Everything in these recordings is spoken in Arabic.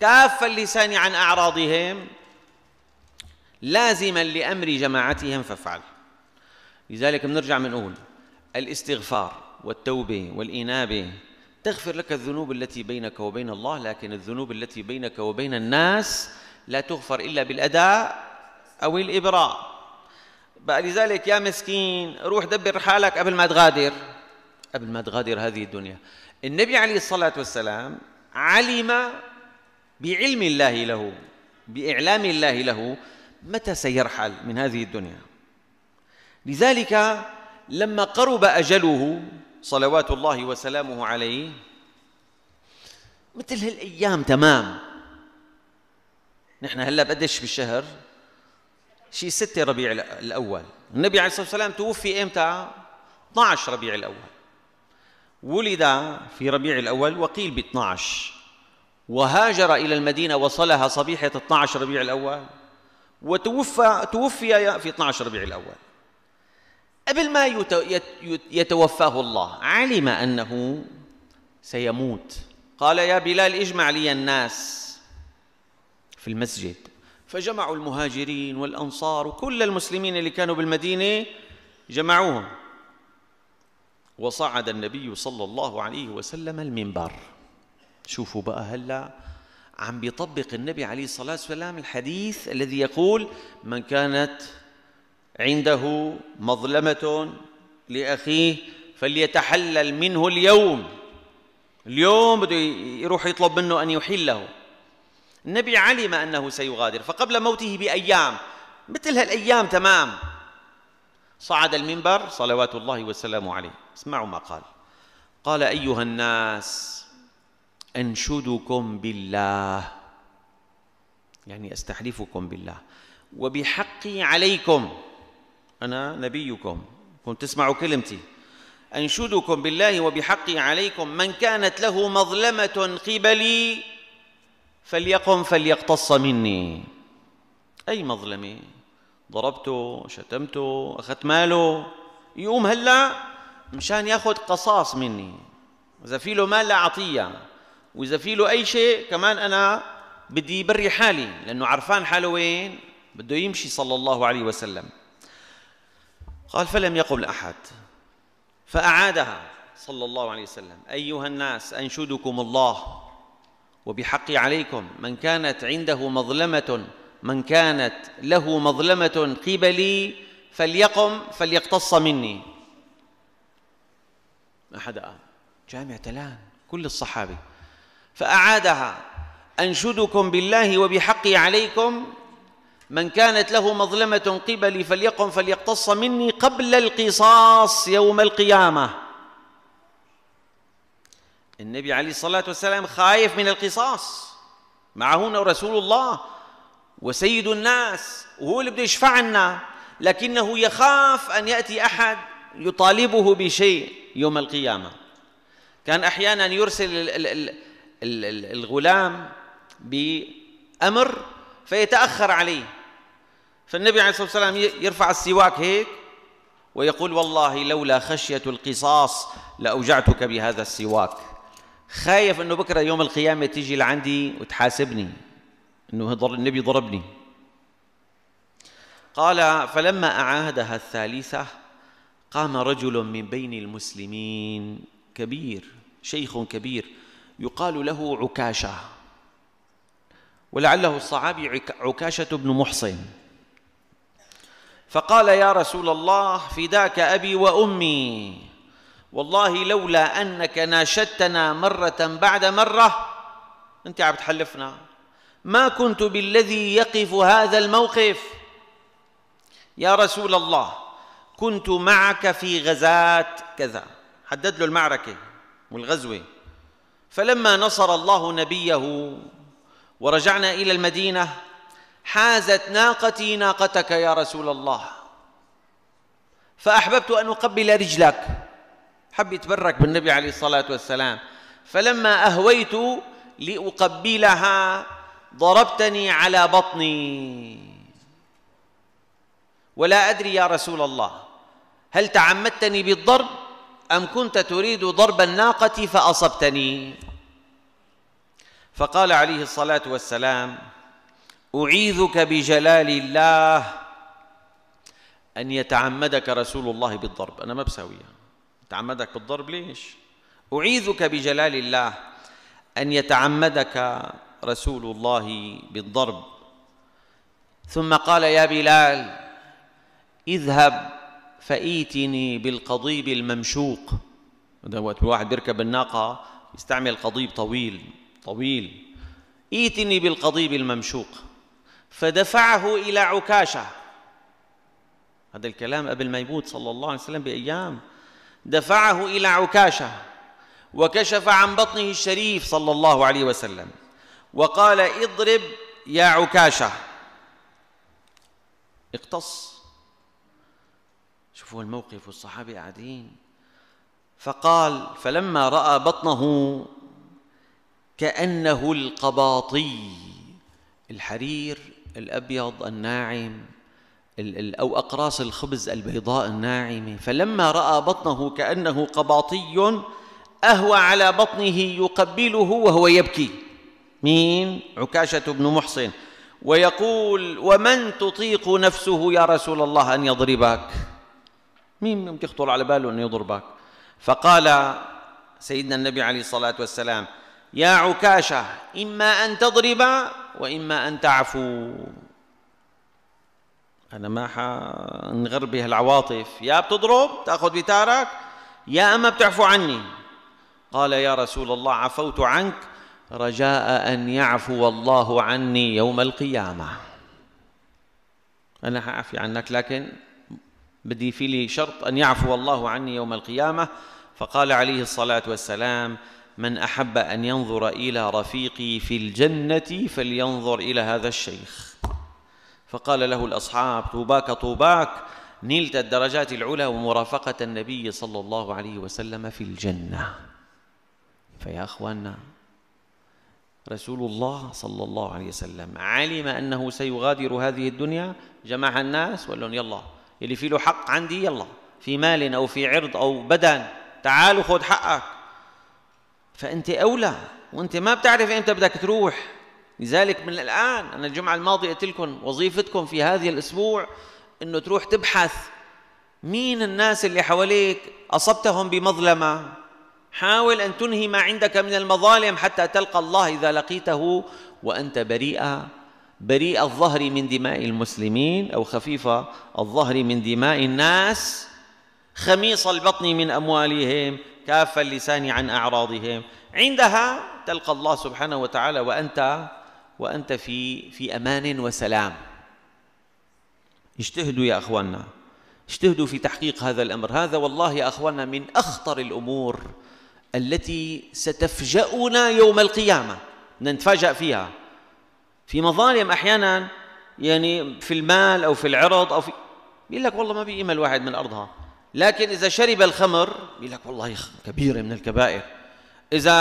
كاف اللسان عن أعراضهم لازما لأمر جماعتهم فافعل لذلك بنرجع بنقول الاستغفار والتوبة والإنابة تغفر لك الذنوب التي بينك وبين الله لكن الذنوب التي بينك وبين الناس لا تغفر إلا بالأداء أو الإبراء بقى لذلك يا مسكين روح دبر حالك قبل ما تغادر قبل ما تغادر هذه الدنيا النبي عليه الصلاة والسلام علم بعلم الله له باعلام الله له متى سيرحل من هذه الدنيا لذلك لما قرب اجله صلوات الله وسلامه عليه مثل هالايام تمام نحن هلا بقديش بالشهر شيء ستة ربيع الاول النبي عليه الصلاه والسلام توفي امتى 12 ربيع الاول ولد في ربيع الاول وقيل ب 12 وهاجر إلى المدينة وصلها صبيحة 12 ربيع الأول وتوفى توفي في 12 ربيع الأول قبل ما يتوفاه الله علم أنه سيموت قال يا بلال اجمع لي الناس في المسجد فجمعوا المهاجرين والأنصار وكل المسلمين اللي كانوا بالمدينة جمعوهم وصعد النبي صلى الله عليه وسلم المنبر شوفوا بقى هلا عم بيطبق النبي عليه الصلاة والسلام الحديث الذي يقول من كانت عنده مظلمة لأخيه فليتحلل منه اليوم اليوم بده يروح يطلب منه أن يحله النبي علم أنه سيغادر فقبل موته بأيام مثل هالأيام تمام صعد المنبر صلوات الله وسلامه عليه اسمعوا ما قال قال أيها الناس أنشدكم بالله يعني أستحلفكم بالله وبحقي عليكم أنا نبيكم كنت تسمعوا كلمتي أنشدكم بالله وبحقي عليكم من كانت له مظلمة قبلي فليقم فليقتص مني أي مظلمة ضربته شتمته أخذت ماله يقوم هلا مشان ياخذ قصاص مني إذا في له مال لا أعطيه واذا في له اي شيء كمان انا بدي بري حالي لانه عرفان حاله وين بده يمشي صلى الله عليه وسلم قال فلم يقل احد فاعادها صلى الله عليه وسلم ايها الناس انشدكم الله وبحقي عليكم من كانت عنده مظلمه من كانت له مظلمه قبلي فليقم فليقتص مني ما حدا آه. قام جامع تلان كل الصحابه فأعادها أنشدكم بالله وبحقي عليكم من كانت له مظلمة قبلي فليقم فليقتص مني قبل القصاص يوم القيامة النبي عليه الصلاة والسلام خايف من القصاص معه رسول الله وسيد الناس وهو اللي بده يشفع لنا لكنه يخاف أن يأتي أحد يطالبه بشيء يوم القيامة كان أحيانا يرسل الغلام بأمر فيتأخر عليه فالنبي عليه الصلاة والسلام يرفع السواك هيك ويقول والله لولا خشية القصاص لأوجعتك بهذا السواك خايف أنه بكرة يوم القيامة تيجي لعندي وتحاسبني أنه النبي ضربني قال فلما أعاهدها الثالثة قام رجل من بين المسلمين كبير شيخ كبير يقال له عكاشة ولعله الصحابي عكاشة بن محصن فقال يا رسول الله فداك أبي وأمي والله لولا أنك ناشدتنا مرة بعد مرة أنت عم تحلفنا ما كنت بالذي يقف هذا الموقف يا رسول الله كنت معك في غزاة كذا حدد له المعركة والغزوة فلما نصر الله نبيه ورجعنا إلى المدينة حازت ناقتي ناقتك يا رسول الله فأحببت أن أقبل رجلك حب يتبرك بالنبي عليه الصلاة والسلام فلما أهويت لأقبلها ضربتني على بطني ولا أدري يا رسول الله هل تعمدتني بالضرب أم كنت تريد ضرب الناقة فأصبتني فقال عليه الصلاة والسلام أعيذك بجلال الله أن يتعمدك رسول الله بالضرب أنا ما بساويها يعني. تعمدك بالضرب ليش أعيذك بجلال الله أن يتعمدك رسول الله بالضرب ثم قال يا بلال اذهب فايتني بالقضيب الممشوق ده وقت الواحد بيركب الناقه يستعمل قضيب طويل طويل ايتني بالقضيب الممشوق فدفعه الى عكاشه هذا الكلام قبل ما يموت صلى الله عليه وسلم بايام دفعه الى عكاشه وكشف عن بطنه الشريف صلى الله عليه وسلم وقال اضرب يا عكاشه اقتص شوفوا الموقف والصحابة قاعدين فقال فلما رأى بطنه كأنه القباطي الحرير الأبيض الناعم أو أقراص الخبز البيضاء الناعمة فلما رأى بطنه كأنه قباطي أهوى على بطنه يقبله وهو يبكي مين؟ عكاشة بن محصن ويقول ومن تطيق نفسه يا رسول الله أن يضربك مين ممكن يخطر على باله أن يضربك فقال سيدنا النبي عليه الصلاة والسلام يا عكاشة إما أن تضرب وإما أن تعفو أنا ما حنغرب بهالعواطف يا بتضرب تأخذ بتارك يا أما بتعفو عني قال يا رسول الله عفوت عنك رجاء أن يعفو الله عني يوم القيامة أنا حأعفي عنك لكن بدي في لي شرط أن يعفو الله عني يوم القيامة فقال عليه الصلاة والسلام من أحب أن ينظر إلى رفيقي في الجنة فلينظر إلى هذا الشيخ فقال له الأصحاب طوباك طوباك نلت الدرجات العلى ومرافقة النبي صلى الله عليه وسلم في الجنة فيا أخوانا رسول الله صلى الله عليه وسلم علم أنه سيغادر هذه الدنيا جمع الناس وقال لهم يلا اللي فيه له حق عندي يلا في مال او في عرض او بدن تعال وخذ حقك فانت اولى وانت ما بتعرف امتى بدك تروح لذلك من الان انا الجمعه الماضيه قلت لكم وظيفتكم في هذه الاسبوع انه تروح تبحث مين الناس اللي حواليك اصبتهم بمظلمه حاول ان تنهي ما عندك من المظالم حتى تلقى الله اذا لقيته وانت بريئه بريء الظهر من دماء المسلمين او خفيف الظهر من دماء الناس خميص البطن من اموالهم كاف اللسان عن اعراضهم عندها تلقى الله سبحانه وتعالى وانت وانت في في امان وسلام اجتهدوا يا اخواننا اجتهدوا في تحقيق هذا الامر هذا والله يا اخواننا من اخطر الامور التي ستفجأنا يوم القيامه نتفاجأ فيها في مظالم احيانا يعني في المال او في العرض او في بيقول لك والله ما بيقيم الواحد من ارضها لكن اذا شرب الخمر بيقول لك والله كبيره من الكبائر اذا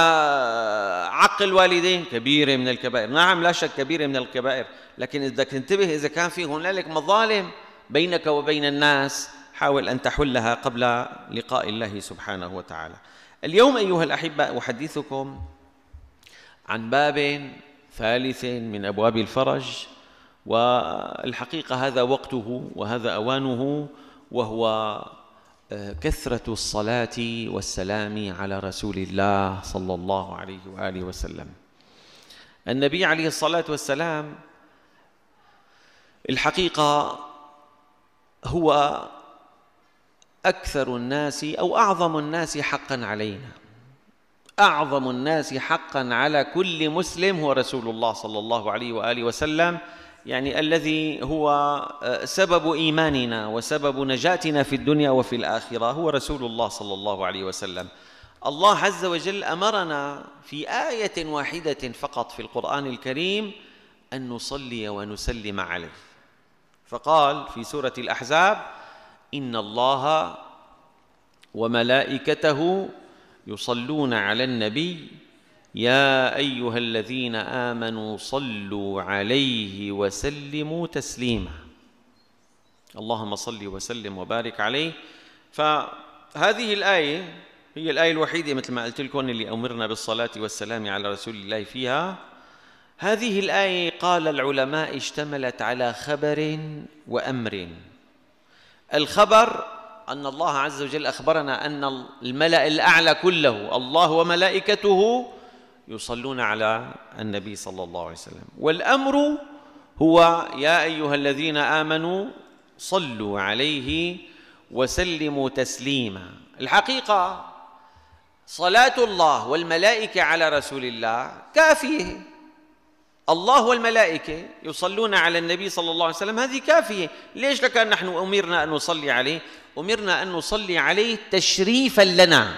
عق الوالدين كبيره من الكبائر نعم لا شك كبيره من الكبائر لكن بدك تنتبه اذا كان في هنالك مظالم بينك وبين الناس حاول ان تحلها قبل لقاء الله سبحانه وتعالى اليوم ايها الاحبه احدثكم عن باب ثالث من أبواب الفرج والحقيقة هذا وقته وهذا أوانه وهو آه، كثرة الصلاة والسلام على رسول الله صلى الله عليه وآله وسلم النبي عليه الصلاة والسلام الحقيقة هو أكثر الناس أو أعظم الناس حقا علينا أعظم الناس حقا على كل مسلم هو رسول الله صلى الله عليه وآله وسلم يعني الذي هو آه، سبب إيماننا وسبب نجاتنا في الدنيا وفي الآخرة هو رسول الله صلى الله عليه وسلم الله عز وجل أمرنا في آية واحدة فقط في القرآن الكريم أن نصلي ونسلم عليه فقال في سورة الأحزاب إن الله وملائكته يصلون على النبي يا ايها الذين امنوا صلوا عليه وسلموا تسليما اللهم صل وسلم وبارك عليه فهذه الايه هي الايه الوحيده مثل ما قلت لكم اللي امرنا بالصلاه والسلام على رسول الله فيها هذه الايه قال العلماء اشتملت على خبر وامر الخبر أن الله عز وجل أخبرنا أن الملأ الأعلى كله الله وملائكته يصلون على النبي صلى الله عليه وسلم والأمر هو يا أيها الذين آمنوا صلوا عليه وسلموا تسليما الحقيقة صلاة الله والملائكة على رسول الله كافية الله والملائكة يصلون على النبي صلى الله عليه وسلم هذه كافية ليش لكان نحن أمرنا أن نصلي عليه أمرنا أن نصلي عليه تشريفا لنا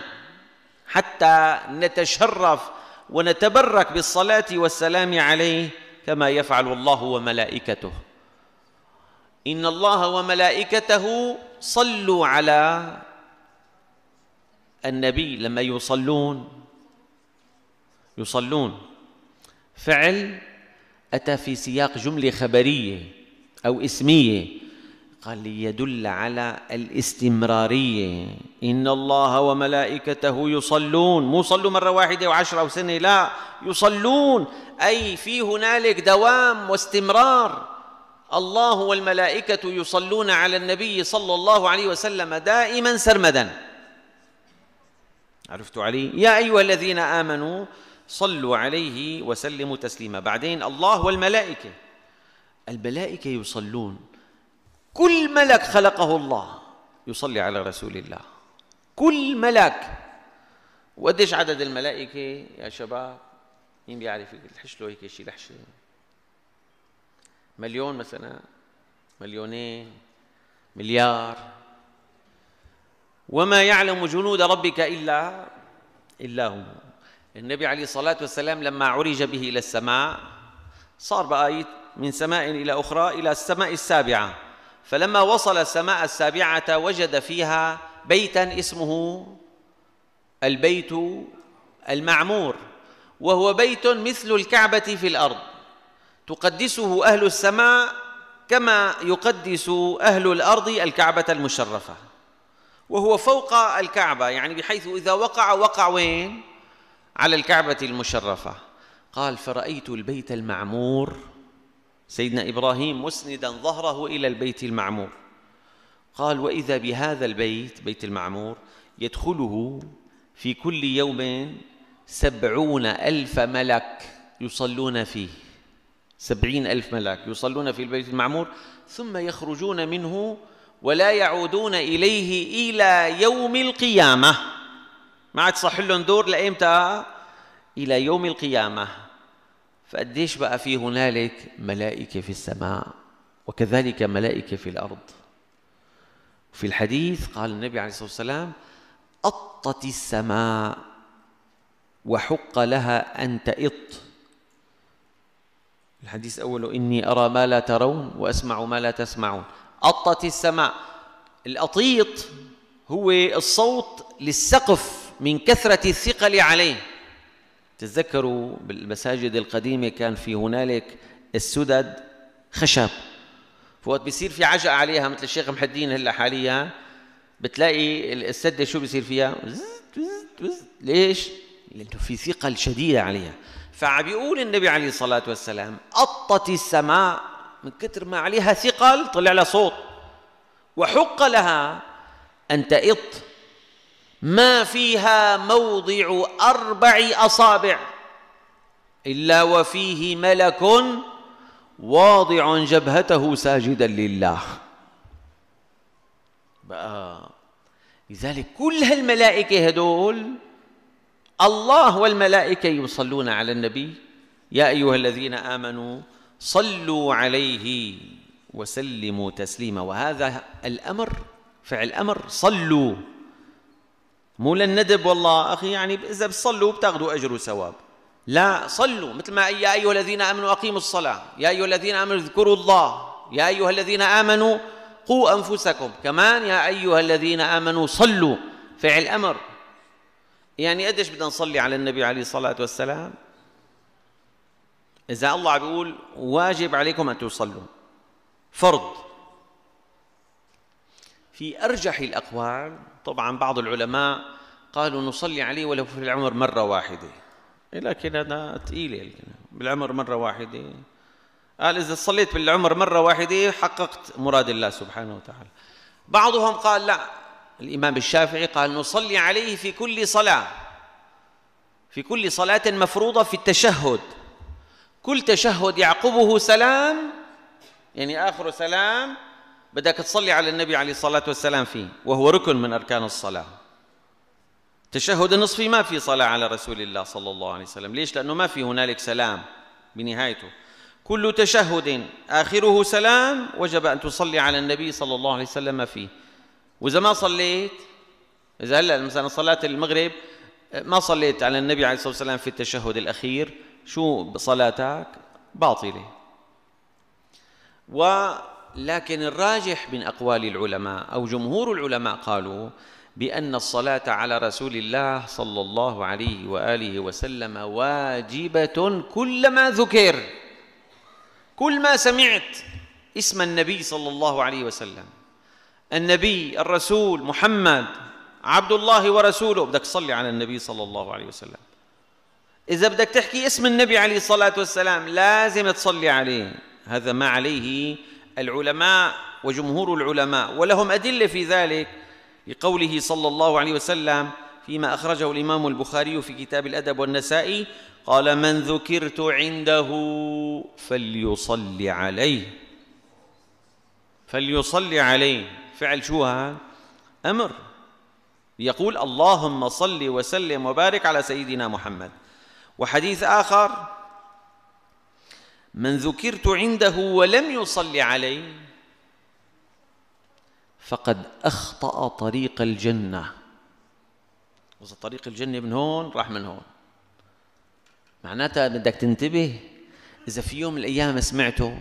حتى نتشرف ونتبرك بالصلاة والسلام عليه كما يفعل الله وملائكته إن الله وملائكته صلوا على النبي لما يصلون يصلون فعل أتى في سياق جملة خبرية أو اسمية قال ليدل على الاستمرارية إن الله وملائكته يصلون مو صلوا مرة واحدة وعشرة وسنة لا يصلون أي في هنالك دوام واستمرار الله والملائكة يصلون على النبي صلى الله عليه وسلم دائما سرمدا عرفتوا علي يا أيها الذين آمنوا صلوا عليه وسلموا تسليما بعدين الله والملائكة الملائكة يصلون كل ملك خلقه الله يصلي على رسول الله كل ملك وقديش عدد الملائكة يا شباب مين بيعرف الحش له هيك شيء لحشة مليون مثلا مليونين مليار وما يعلم جنود ربك إلا إلا هو النبي عليه الصلاة والسلام لما عرج به إلى السماء صار بقى من سماء إلى أخرى إلى السماء السابعة فلما وصل السماء السابعة وجد فيها بيتا اسمه البيت المعمور وهو بيت مثل الكعبة في الأرض تقدسه أهل السماء كما يقدس أهل الأرض الكعبة المشرفة وهو فوق الكعبة يعني بحيث إذا وقع وقع وين؟ على الكعبة المشرفة قال فرأيت البيت المعمور سيدنا إبراهيم مسندا ظهره إلى البيت المعمور قال وإذا بهذا البيت بيت المعمور يدخله في كل يوم سبعون ألف ملك يصلون فيه سبعين ألف ملك يصلون في البيت المعمور ثم يخرجون منه ولا يعودون إليه إلى يوم القيامة ما عاد صح لهم دور لايمتى؟ إلى يوم القيامة فقديش بقى في هنالك ملائكة في السماء وكذلك ملائكة في الأرض في الحديث قال النبي عليه الصلاة والسلام أطت السماء وحق لها أن تئط الحديث أوله إني أرى ما لا ترون وأسمع ما لا تسمعون أطت السماء الأطيط هو الصوت للسقف من كثرة الثقل عليه تتذكروا بالمساجد القديمة كان في هنالك السدد خشب فوقت بيصير في عجقة عليها مثل الشيخ محي الدين هلا حاليا بتلاقي السدة شو بيصير فيها وزت وزت وزت ليش؟ لأنه في ثقل شديدة عليها فعم بيقول النبي عليه الصلاة والسلام أطت السماء من كثر ما عليها ثقل طلع لها صوت وحق لها أن تئط ما فيها موضع أربع أصابع إلا وفيه ملك واضع جبهته ساجدا لله بقى لذلك كل هالملائكة هدول الله والملائكة يصلون على النبي يا أيها الذين آمنوا صلوا عليه وسلموا تسليما وهذا الأمر فعل أمر صلوا مو للندب والله أخي يعني إذا بتصلوا بتاخذوا أجر وثواب لا صلوا مثل ما يا أيها الذين آمنوا أقيموا الصلاة يا أيها الذين آمنوا اذكروا الله يا أيها الذين آمنوا قوا أنفسكم كمان يا أيها الذين آمنوا صلوا فعل أمر يعني قديش بدنا نصلي على النبي عليه الصلاة والسلام إذا الله بيقول واجب عليكم أن تصلوا فرض في أرجح الأقوال طبعا بعض العلماء قالوا نصلي عليه ولو في العمر مرة واحدة إيه، لكن هذا ثقيل يعني. بالعمر مرة واحدة قال إذا صليت بالعمر مرة واحدة حققت مراد الله سبحانه وتعالى بعضهم قال لا الإمام الشافعي قال نصلي عليه في كل صلاة في كل صلاة مفروضة في التشهد كل تشهد يعقبه سلام يعني آخر سلام بدك تصلي على النبي عليه الصلاة والسلام فيه وهو ركن من أركان الصلاة تشهد النصفي ما في صلاة على رسول الله صلى الله عليه وسلم ليش؟ لأنه ما في هنالك سلام بنهايته كل تشهد آخره سلام وجب أن تصلي على النبي صلى الله عليه وسلم فيه وإذا ما صليت إذا هلأ مثلا صلاة المغرب ما صليت على النبي عليه الصلاة والسلام في التشهد الأخير شو صلاتك باطلة و لكن الراجح من أقوال العلماء أو جمهور العلماء قالوا بأن الصلاة على رسول الله صلى الله عليه وآله وسلم واجبة كلما ذكر كل ما سمعت اسم النبي صلى الله عليه وسلم النبي الرسول محمد عبد الله ورسوله بدك تصلي على النبي صلى الله عليه وسلم إذا بدك تحكي اسم النبي عليه الصلاة والسلام لازم تصلي عليه هذا ما عليه العلماء وجمهور العلماء ولهم أدلة في ذلك لقوله صلى الله عليه وسلم فيما أخرجه الإمام البخاري في كتاب الأدب والنسائي قال من ذكرت عنده فليصلي عليه فليصلي عليه فعل شو هذا أمر يقول اللهم صل وسلم وبارك على سيدنا محمد وحديث آخر من ذكرت عنده ولم يصلي علي فقد أخطأ طريق الجنة وإذا طريق الجنة من هون راح من هون معناتها بدك تنتبه إذا في يوم من الأيام سمعته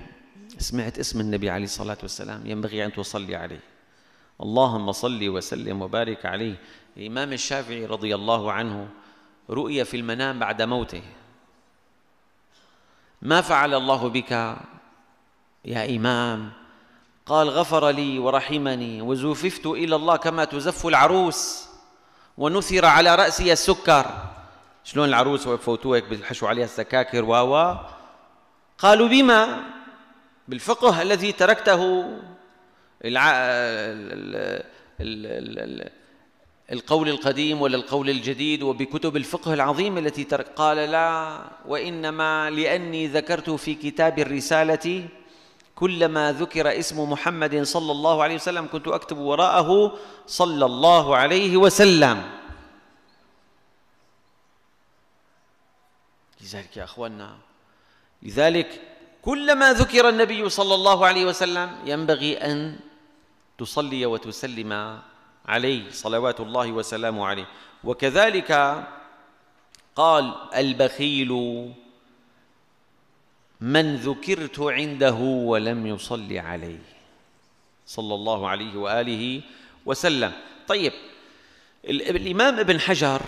سمعت اسم النبي عليه الصلاة والسلام ينبغي أن تصلي عليه اللهم صل وسلم وبارك عليه الإمام الشافعي رضي الله عنه رؤي في المنام بعد موته ما فعل الله بك يا إمام قال غفر لي ورحمني وزففت إلى الله كما تزف العروس ونثر على رأسي السكر شلون العروس وفوتوك بالحشو عليها السكاكر واوا قالوا بما بالفقه الذي تركته القول القديم ولا القول الجديد وبكتب الفقه العظيم التي قال لا وإنما لأني ذكرت في كتاب الرسالة كلما ذكر اسم محمد صلى الله عليه وسلم كنت أكتب وراءه صلى الله عليه وسلم لذلك يا أخواننا لذلك كلما ذكر النبي صلى الله عليه وسلم ينبغي أن تصلي وتسلم عليه صلوات الله وسلامه عليه وكذلك قال البخيل من ذكرت عنده ولم يصلي عليه صلى الله عليه وآله وسلم طيب الإمام ابن حجر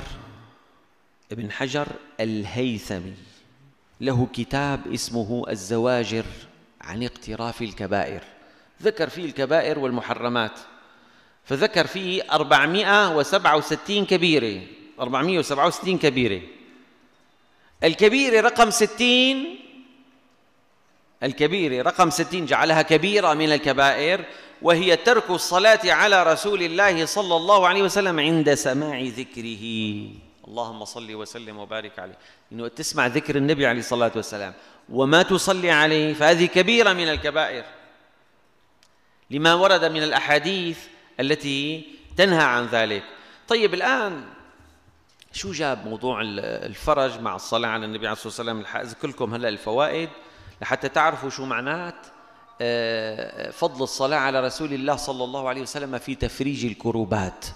ابن حجر الهيثمي له كتاب اسمه الزواجر عن اقتراف الكبائر ذكر فيه الكبائر والمحرمات فذكر فيه 467 كبيرة 467 كبيرة الكبيرة رقم 60 الكبيرة رقم 60 جعلها كبيرة من الكبائر وهي ترك الصلاة على رسول الله صلى الله عليه وسلم عند سماع ذكره اللهم صل وسلم وبارك عليه إنه تسمع ذكر النبي عليه الصلاة والسلام وما تصلي عليه فهذه كبيرة من الكبائر لما ورد من الأحاديث التي تنهى عن ذلك طيب الآن شو جاب موضوع الفرج مع الصلاة على النبي عليه الصلاة والسلام رح أذكر لكم هلأ الفوائد لحتى تعرفوا شو معنات آه، فضل الصلاة على رسول الله صلى الله عليه وسلم في تفريج الكروبات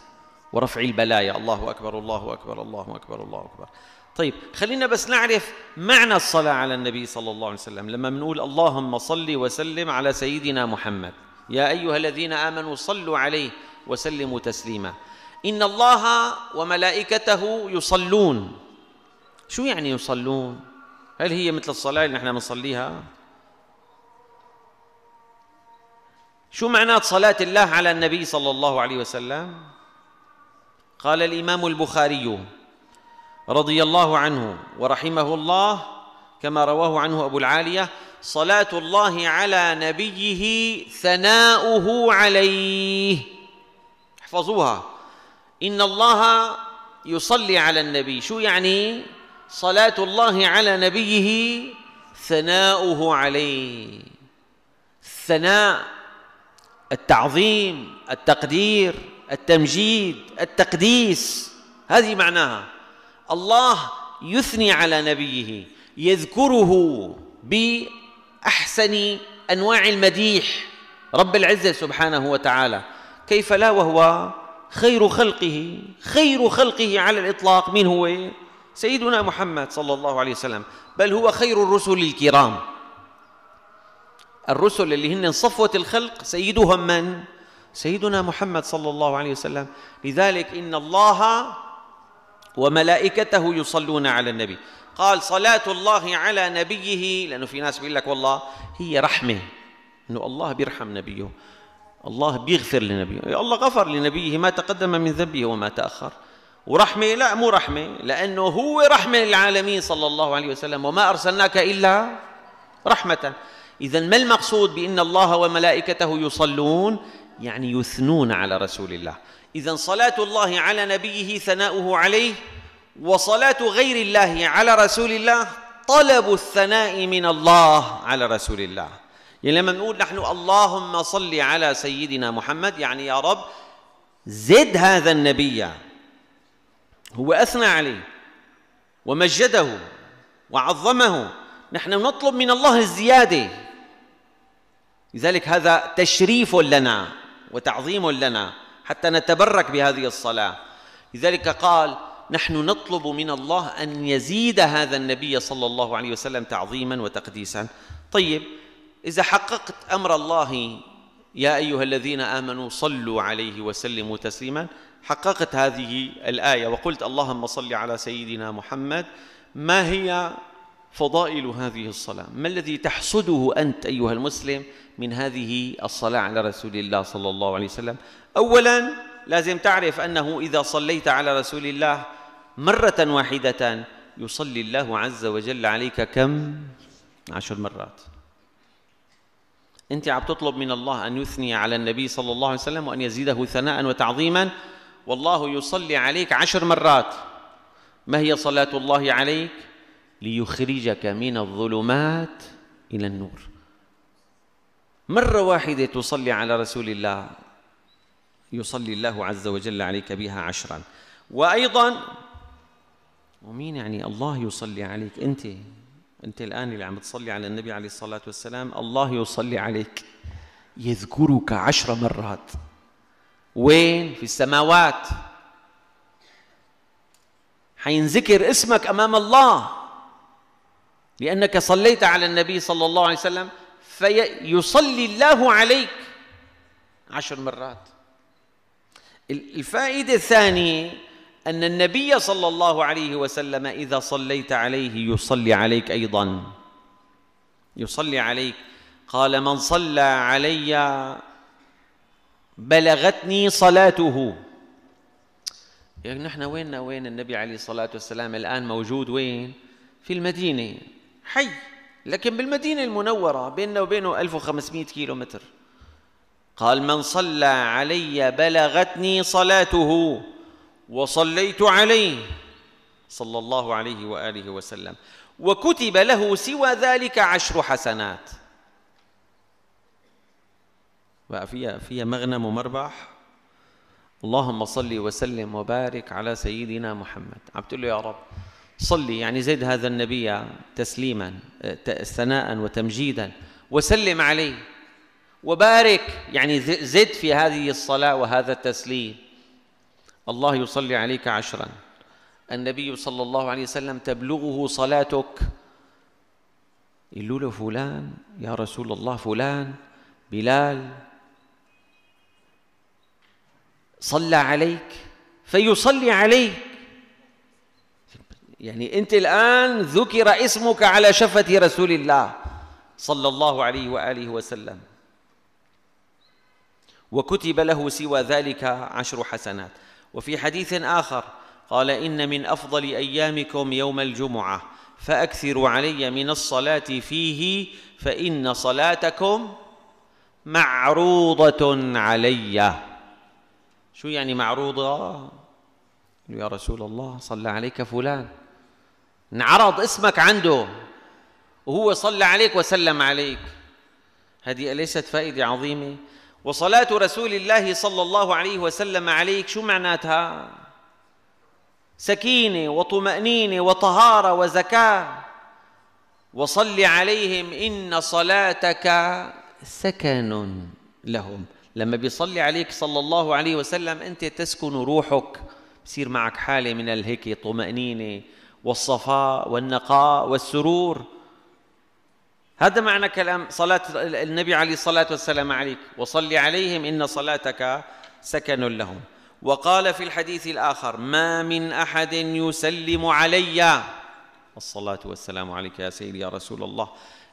ورفع البلايا الله أكبر الله أكبر الله أكبر الله أكبر طيب خلينا بس نعرف معنى الصلاة على النبي صلى الله عليه وسلم لما بنقول اللهم صل وسلم على سيدنا محمد يا أيها الذين آمنوا صلوا عليه وسلموا تسليما إن الله وملائكته يصلون شو يعني يصلون؟ هل هي مثل الصلاة اللي نحن بنصليها؟ شو معنى صلاة الله على النبي صلى الله عليه وسلم؟ قال الإمام البخاري رضي الله عنه ورحمه الله كما رواه عنه أبو العالية صلاه الله على نبيه ثناؤه عليه احفظوها ان الله يصلي على النبي شو يعني صلاه الله على نبيه ثناؤه عليه الثناء التعظيم التقدير التمجيد التقديس هذه معناها الله يثني على نبيه يذكره احسن انواع المديح رب العزه سبحانه وتعالى كيف لا وهو خير خلقه خير خلقه على الاطلاق من هو سيدنا محمد صلى الله عليه وسلم بل هو خير الرسل الكرام الرسل اللي هن صفوه الخلق سيدهم من سيدنا محمد صلى الله عليه وسلم لذلك ان الله وملائكته يصلون على النبي قال صلاة الله على نبيه لأنه في ناس بيقول لك والله هي رحمة أنه الله بيرحم نبيه الله بيغفر لنبيه الله غفر لنبيه ما تقدم من ذنبه وما تأخر ورحمة لا مو رحمة لأنه هو رحمة للعالمين صلى الله عليه وسلم وما أرسلناك إلا رحمة إذا ما المقصود بأن الله وملائكته يصلون يعني يثنون على رسول الله إذا صلاة الله على نبيه ثناؤه عليه وصلاة غير الله على رسول الله طلب الثناء من الله على رسول الله يعني لما نقول نحن اللهم صل على سيدنا محمد يعني يا رب زد هذا النبي هو أثنى عليه ومجده وعظمه نحن نطلب من الله الزيادة لذلك هذا تشريف لنا وتعظيم لنا حتى نتبرك بهذه الصلاة لذلك قال نحن نطلب من الله أن يزيد هذا النبي صلى الله عليه وسلم تعظيما وتقديسا طيب إذا حققت أمر الله يا أيها الذين آمنوا صلوا عليه وسلموا تسليما حققت هذه الآية وقلت اللهم صل على سيدنا محمد ما هي فضائل هذه الصلاة ما الذي تحصده أنت أيها المسلم من هذه الصلاة على رسول الله صلى الله عليه وسلم أولا لازم تعرف أنه إذا صليت على رسول الله مرة واحدة يصلي الله عز وجل عليك كم؟ عشر مرات أنت عم تطلب من الله أن يثني على النبي صلى الله عليه وسلم وأن يزيده ثناء وتعظيما والله يصلي عليك عشر مرات ما هي صلاة الله عليك؟ ليخرجك من الظلمات إلى النور مرة واحدة تصلي على رسول الله يصلي الله عز وجل عليك بها عشرا وأيضا ومين يعني الله يصلي عليك أنت أنت الآن اللي عم تصلي على النبي عليه الصلاة والسلام الله يصلي عليك يذكرك عشر مرات وين في السماوات حينذكر اسمك أمام الله لأنك صليت على النبي صلى الله عليه وسلم فيصلي الله عليك عشر مرات الفائدة الثانية أن النبي صلى الله عليه وسلم إذا صليت عليه يصلي عليك أيضا يصلي عليك قال من صلى علي بلغتني صلاته يعني نحن وين وين النبي عليه الصلاة والسلام الآن موجود وين في المدينة حي لكن بالمدينة المنورة بيننا وبينه 1500 كيلو متر قال من صلى علي بلغتني صلاته وصليت عليه صلى الله عليه واله وسلم وكتب له سوى ذلك عشر حسنات بقى فيها فيها مغنم ومربح اللهم صل وسلم وبارك على سيدنا محمد عم تقول له يا رب صلي يعني زد هذا النبي تسليما ثناء وتمجيدا وسلم عليه وبارك يعني زد في هذه الصلاه وهذا التسليم الله يصلي عليك عشرا النبي صلى الله عليه وسلم تبلغه صلاتك يقول له فلان يا رسول الله فلان بلال صلى عليك فيصلي عليك يعني انت الان ذكر اسمك على شفه رسول الله صلى الله عليه واله وسلم وكتب له سوى ذلك عشر حسنات وفي حديث آخر قال إن من أفضل أيامكم يوم الجمعة فأكثروا علي من الصلاة فيه فإن صلاتكم معروضة علي شو يعني معروضة؟ يا رسول الله صلى عليك فلان انعرض اسمك عنده وهو صلى عليك وسلم عليك هذه أليست فائدة عظيمة؟ وصلاة رسول الله صلى الله عليه وسلم عليك شو معناتها؟ سكينة وطمأنينة وطهارة وزكاة وصل عليهم إن صلاتك سكن لهم لما بيصلي عليك صلى الله عليه وسلم أنت تسكن روحك بصير معك حالة من الهيك طمأنينة والصفاء والنقاء والسرور هذا معنى كلام صلاة النبي عليه الصلاة والسلام عليك وصلي عليهم إن صلاتك سكن لهم وقال في الحديث الآخر ما من أحد يسلم علي الصلاة والسلام عليك يا سيدي يا رسول الله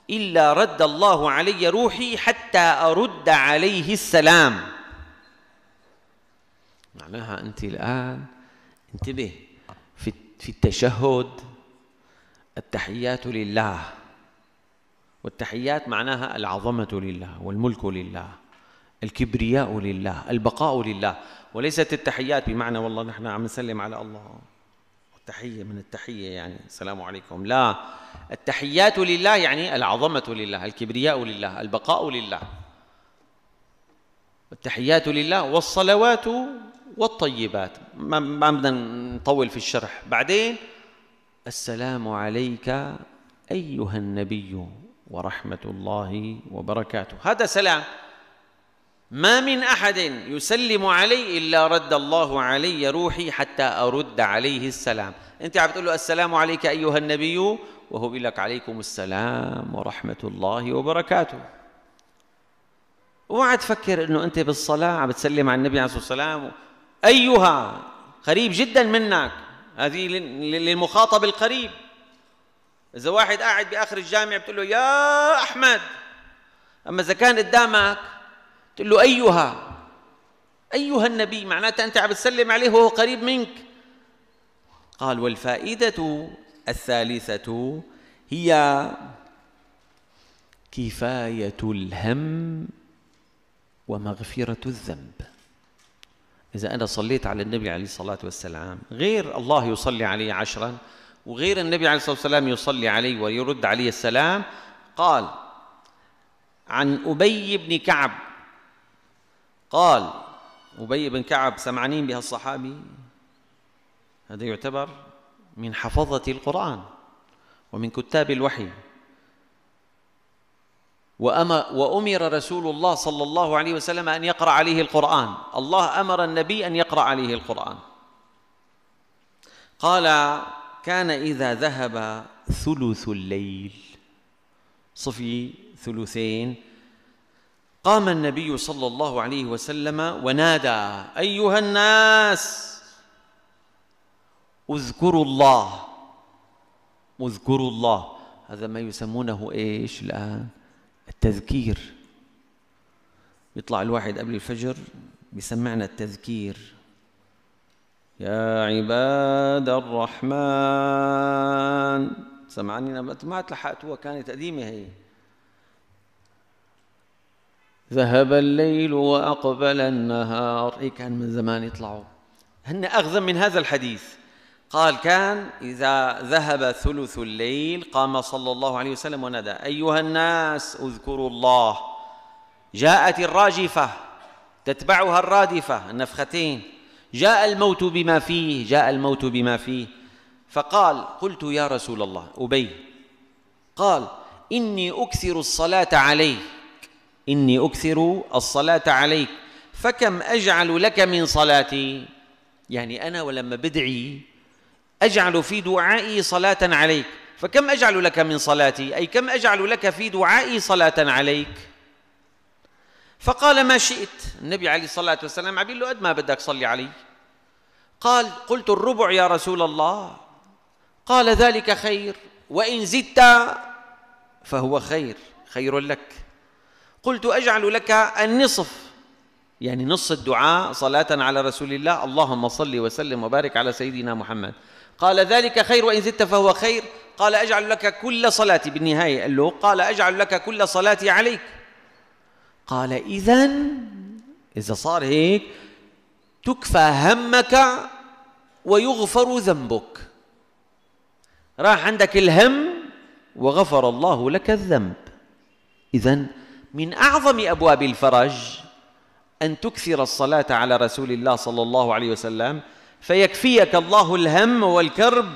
إلا رد الله علي روحي حتى أرد عليه السلام معناها أنت الآن انتبه في التشهد التحيات لله والتحيات معناها العظمة لله والملك لله الكبرياء لله البقاء لله وليست التحيات بمعنى والله نحن عم نسلم على الله تحية من التحية يعني السلام عليكم لا التحيات لله يعني العظمة لله الكبرياء لله البقاء لله التحيات لله والصلوات والطيبات ما بدنا نطول في الشرح بعدين السلام عليك أيها النبي ورحمه الله وبركاته هذا سلام ما من احد يسلم علي الا رد الله علي روحي حتى ارد عليه السلام انت عم تقول له السلام عليك ايها النبي وهو بيقول لك عليكم السلام ورحمه الله وبركاته اوعى تفكر انه انت بالصلاه عم بتسلم على النبي عليه الصلاه والسلام ايها قريب جدا منك هذه للمخاطب القريب إذا واحد قاعد بآخر الجامع بتقول له يا أحمد أما إذا كان قدامك تقول له أيها أيها النبي معناتها أنت عم تسلم عليه وهو قريب منك قال والفائدة الثالثة هي كفاية الهم ومغفرة الذنب إذا أنا صليت على النبي عليه الصلاة والسلام غير الله يصلي عليه عشرا وغير النبي عليه الصلاة والسلام يصلي عليه ويرد عليه السلام قال عن أبي بن كعب قال أبي بن كعب سمعنين بها الصحابي هذا يعتبر من حفظة القرآن ومن كتاب الوحي وأما وأمر رسول الله صلى الله عليه وسلم أن يقرأ عليه القرآن الله أمر النبي أن يقرأ عليه القرآن قال كان إذا ذهب ثلث الليل صفي ثلثين قام النبي صلى الله عليه وسلم ونادى أيها الناس اذكروا الله اذكروا الله هذا ما يسمونه ايش الآن التذكير يطلع الواحد قبل الفجر بيسمعنا التذكير يا عباد الرحمن سمعني أنا ما تلحقت كانت قديمة هي ذهب الليل وأقبل النهار إيه كان من زمان يطلعوا هن أغزم من هذا الحديث قال كان إذا ذهب ثلث الليل قام صلى الله عليه وسلم ونادى أيها الناس اذكروا الله جاءت الراجفة تتبعها الرادفة النفختين جاء الموت بما فيه جاء الموت بما فيه فقال قلت يا رسول الله أبي قال إني أكثر الصلاة عليك إني أكثر الصلاة عليك فكم أجعل لك من صلاتي يعني أنا ولما بدعي أجعل في دعائي صلاة عليك فكم أجعل لك من صلاتي أي كم أجعل لك في دعائي صلاة عليك فقال ما شئت النبي عليه الصلاة والسلام عبيل له قد ما بدك صلي علي قال قلت الربع يا رسول الله قال ذلك خير وإن زدت فهو خير خير لك قلت أجعل لك النصف يعني نص الدعاء صلاة على رسول الله اللهم صل وسلم وبارك على سيدنا محمد قال ذلك خير وإن زدت فهو خير قال أجعل لك كل صلاتي بالنهاية قال له قال أجعل لك كل صلاتي عليك قال إذا إذا صار هيك تكفى همك ويغفر ذنبك راح عندك الهم وغفر الله لك الذنب إذا من أعظم أبواب الفرج أن تكثر الصلاة على رسول الله صلى الله عليه وسلم فيكفيك الله الهم والكرب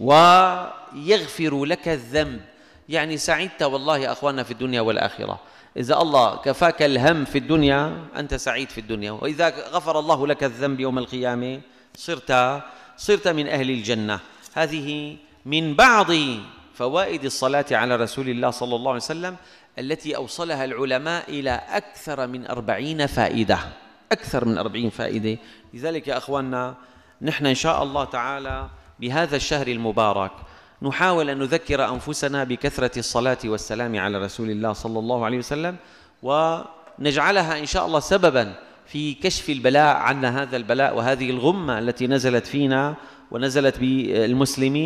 ويغفر لك الذنب يعني سعدت والله أخواننا في الدنيا والآخرة إذا الله كفاك الهم في الدنيا أنت سعيد في الدنيا وإذا غفر الله لك الذنب يوم القيامة صرت صرت من أهل الجنة هذه من بعض فوائد الصلاة على رسول الله صلى الله عليه وسلم التي أوصلها العلماء إلى أكثر من أربعين فائدة أكثر من أربعين فائدة لذلك يا أخواننا نحن إن شاء الله تعالى بهذا الشهر المبارك نحاول أن نذكر أنفسنا بكثرة الصلاة والسلام على رسول الله صلى الله عليه وسلم ونجعلها إن شاء الله سببا في كشف البلاء عنا هذا البلاء وهذه الغمة التي نزلت فينا ونزلت بالمسلمين